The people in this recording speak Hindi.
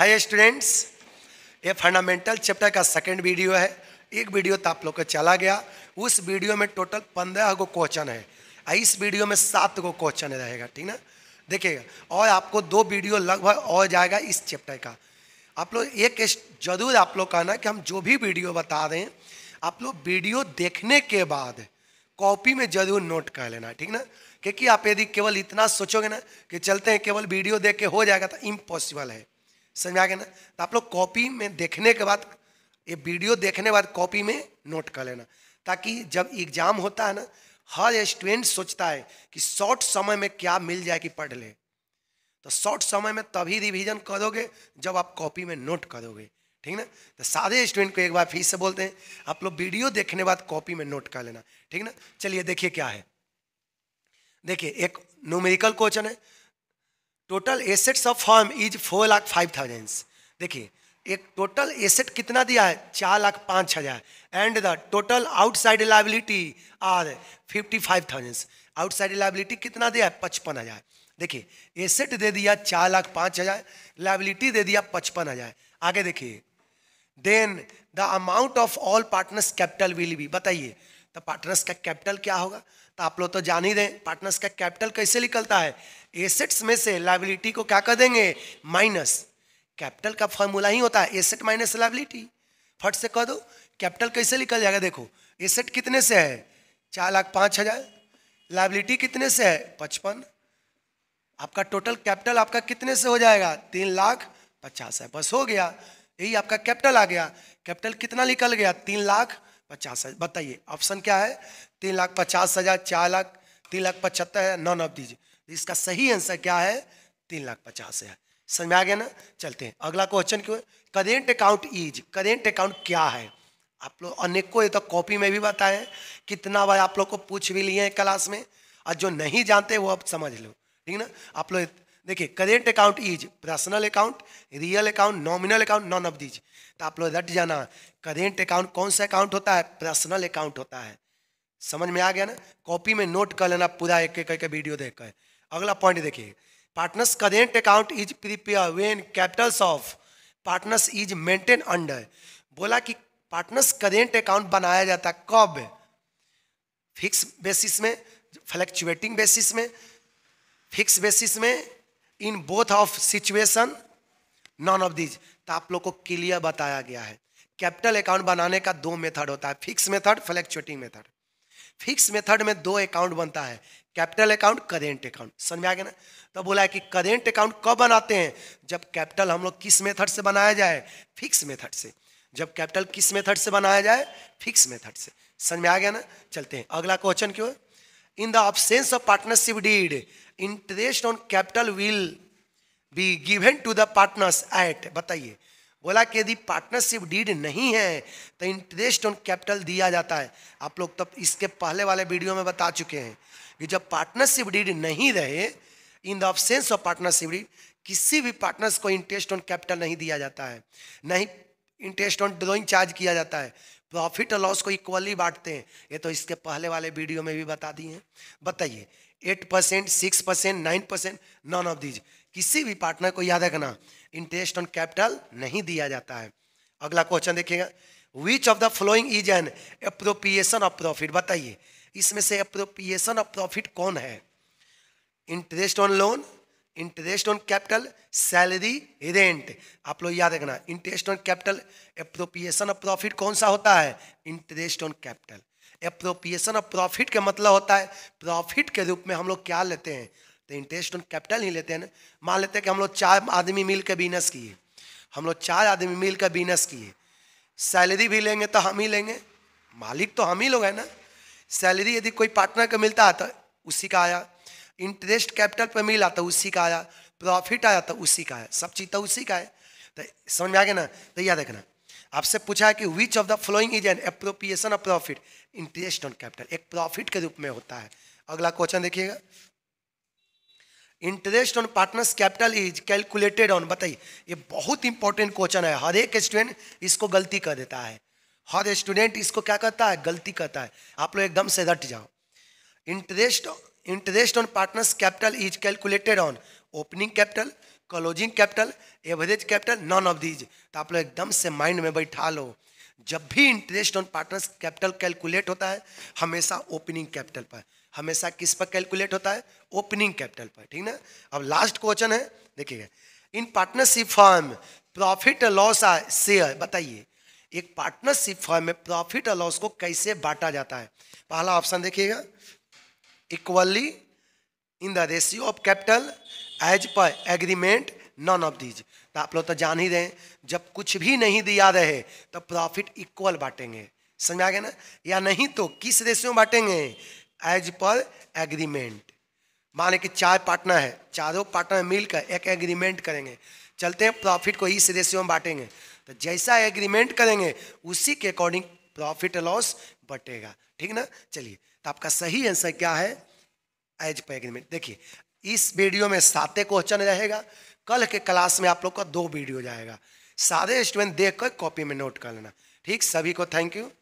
हाय स्टूडेंट्स ये फंडामेंटल चैप्टर का सेकंड वीडियो है एक वीडियो तो आप लोग का चला गया उस वीडियो में टोटल पंद्रह गो क्वेश्चन है इस वीडियो में सात गो क्वेश्चन रहेगा ठीक ना देखिएगा और आपको दो वीडियो लगभग और जाएगा इस चैप्टर का आप लोग एक जरूर आप लोग कहना कि हम जो भी वीडियो बता रहे हैं आप लोग वीडियो देखने के बाद कॉपी में जरूर नोट कर लेना ठीक ना क्योंकि आप यदि केवल इतना सोचोगे ना कि चलते हैं केवल वीडियो देख के हो जाएगा तो इम्पॉसिबल है समझ में आ गया ना तो आप लोग कॉपी में देखने के बाद ये वीडियो देखने के बाद कॉपी में नोट कर लेना ताकि जब एग्जाम होता है ना हर स्टूडेंट सोचता है कि शॉर्ट समय में क्या मिल जाए कि पढ़ ले तो शॉर्ट समय में तभी रिवीजन करोगे जब आप कॉपी में नोट करोगे ठीक ना तो सारे स्टूडेंट को एक बार फिर से बोलते हैं आप लोग वीडियो देखने बाद कॉपी में नोट कर लेना ठीक ना चलिए देखिए क्या है देखिए एक न्यूमेरिकल क्वेश्चन है total assets of firm is four lakh five thousands देखिए एक टोटल एसेट कितना दिया है चार लाख पाँच हज़ार and the total outside liability are fifty five thousands outside liability कितना दिया है पचपन हज़ार देखिए एसेट दे दिया चार लाख पाँच हज़ार लाइबिलिटी दे दिया पचपन हज़ार आगे देखिए then the amount of all partners capital will be बताइए तो पार्टनर्स का कैपिटल क्या होगा तो आप लोग तो जान ही दें पार्टनर्स का कैपिटल कैसे निकलता है एसेट्स में से लाइबिलिटी को क्या कर देंगे माइनस कैपिटल का फॉर्मूला ही होता है एसेट माइनस लाइबिलिटी फट से कह दो कैपिटल कैसे निकल जाएगा देखो एसेट कितने से है चार लाख पाँच हज़ार लाइबिलिटी कितने से है पचपन आपका टोटल कैपिटल आपका कितने से हो जाएगा तीन लाख पचास है बस हो गया यही आपका कैपिटल आ गया कैपिटल कितना निकल गया तीन लाख पचास हजार बताइए ऑप्शन क्या है तीन लाख पचास हजार चार लाख तीन लाख पचहत्तर हजार नॉन ऑफ दीजिए इसका सही आंसर क्या है तीन लाख पचास हजार समझ में आ गया ना चलते हैं अगला क्वेश्चन क्यों current account is current account क्या है आप लोग अनेकों ये तो कॉपी में भी बताएं कितना बार आप लोग को पूछ भी लिए हैं क्लास में और जो नहीं जानते वो अब समझ लो ठीक ना आप लोग देखिए current account is personal account real account nominal account none of these तो आप लोग रट जाना करेंट अकाउंट कौन सा अकाउंट होता है पर्सनल अकाउंट होता है समझ में आ गया ना कॉपी में नोट कर लेना पूरा एक एक करके वीडियो देख कर अगला पॉइंट देखिए partners current account is prepare when capitals of partners is maintain under बोला कि पार्टनर्स करेंट अकाउंट बनाया जाता कब फिक्स बेसिस में फ्लैक्चुएटिंग बेसिस में फिक्स बेसिस में in both of situation none of these तो आप लोग को क्लियर बताया गया है कैपिटल अकाउंट बनाने का दो मेथड होता है fix method fluctuating method fix method में दो अकाउंट बनता है कैपिटल अकाउंट करेंट अकाउंट समझ में आ गया ना तो बोला है कि करेंट अकाउंट कब बनाते हैं जब कैपिटल हम लोग किस मेथड से बनाया जाए फिक्स मेथड से जब कैपिटल किस मेथड से बनाया जाए फिक्स मेथड से समझ में आ गया ना चलते हैं अगला क्वेश्चन क्यों है in the absence of partnership deed interest on capital will be given to the partners at बताइए बोला कि यदि पार्टनरशिप डीड नहीं है तो इंटरेस्ट ऑन कैपिटल दिया जाता है आप लोग तब इसके पहले वाले वीडियो में बता चुके हैं कि जब पार्टनरशिप डीड नहीं रहे in the absence of partnership deed किसी भी पार्टनर्स को इंटरेस्ट ऑन कैपिटल नहीं दिया जाता है नहीं इंटरेस्ट ऑन ड्रॉइंग चार्ज किया जाता है प्रॉफिट और लॉस को इक्वली बांटते हैं ये तो इसके पहले वाले वीडियो में भी बता दिए हैं बताइए eight percent six percent nine percent none of these किसी भी पार्टनर को याद रखना इंटरेस्ट ऑन कैपिटल नहीं दिया जाता है अगला क्वेश्चन देखिएगा which of the following is an appropriation of profit बताइए इसमें से अप्रोप्रिएशन ऑफ प्रॉफिट कौन है interest on loan interest on capital salary rent आप लोग याद रखना interest on capital appropriation of profit कौन सा होता है interest on capital appropriation of profit का मतलब होता है प्रॉफिट के रूप में हम लोग क्या लेते हैं तो इंटरेस्ट ऑन कैपिटल ही लेते हैं मान लेते हैं कि हम लोग चार आदमी मिल के बिजनेस किए हम लोग चार आदमी मिल के बिजनेस किए सैलरी भी लेंगे तो हम ही लेंगे मालिक तो हम ही लोग हैं ना सैलरी यदि कोई पार्टनर का मिलता है तो उसी का आया इंटरेस्ट कैपिटल पर मिला तो उसी का आया प्रॉफिट आया तो उसी का है सब चीज तो उसी का है तो समझ में आ गया ना तो यह देखना आपसे पूछा है कि which of the following is an appropriation of profit interest on capital एक प्रॉफिट के रूप में होता है अगला क्वेश्चन देखिएगा interest on partners capital is calculated on बताइए ये बहुत इंपॉर्टेंट क्वेश्चन है हर एक स्टूडेंट इसको गलती कर देता है हर स्टूडेंट इसको क्या करता है गलती करता है आप लोग एकदम से रट जाओ interest interest on partners capital is calculated on opening capital closing capital average capital none of these तो आप लोग एकदम से माइंड में बैठा लो जब भी interest on partners capital calculate होता है हमेशा ओपनिंग कैपिटल पर हमेशा किस पर कैलकुलेट होता है ओपनिंग कैपिटल पर ठीक ना अब लास्ट क्वेश्चन है देखिएगा in partnership firm profit loss आ शेयर बताइए एक पार्टनरशिप फॉर्म में प्रॉफिट और लॉस को कैसे बांटा जाता है पहला ऑप्शन देखिएगा equally in the ratio of capital as per agreement none of these तो आप लोग तो जान ही रहे जब कुछ भी नहीं दिया रहे तो प्रॉफिट इक्वल बांटेंगे समझ आ गया ना या नहीं तो किस रेशियो में बांटेंगे एज पर एग्रीमेंट माने कि चार पार्टनर है चारों पार्टनर मिलकर एक एग्रीमेंट करेंगे चलते हैं प्रॉफिट को इस रेशियो में बांटेंगे तो जैसा एग्रीमेंट करेंगे उसी के अकॉर्डिंग प्रॉफिट लॉस बटेगा ठीक ना चलिए तो आपका सही आंसर क्या है एज पर एग्रीमेंट देखिए इस वीडियो में साते क्वेश्चन रहेगा कल के क्लास में आप लोग का दो वीडियो जाएगा सारे स्टूडेंट देख कर कॉपी में नोट कर लेना ठीक सभी को थैंक यू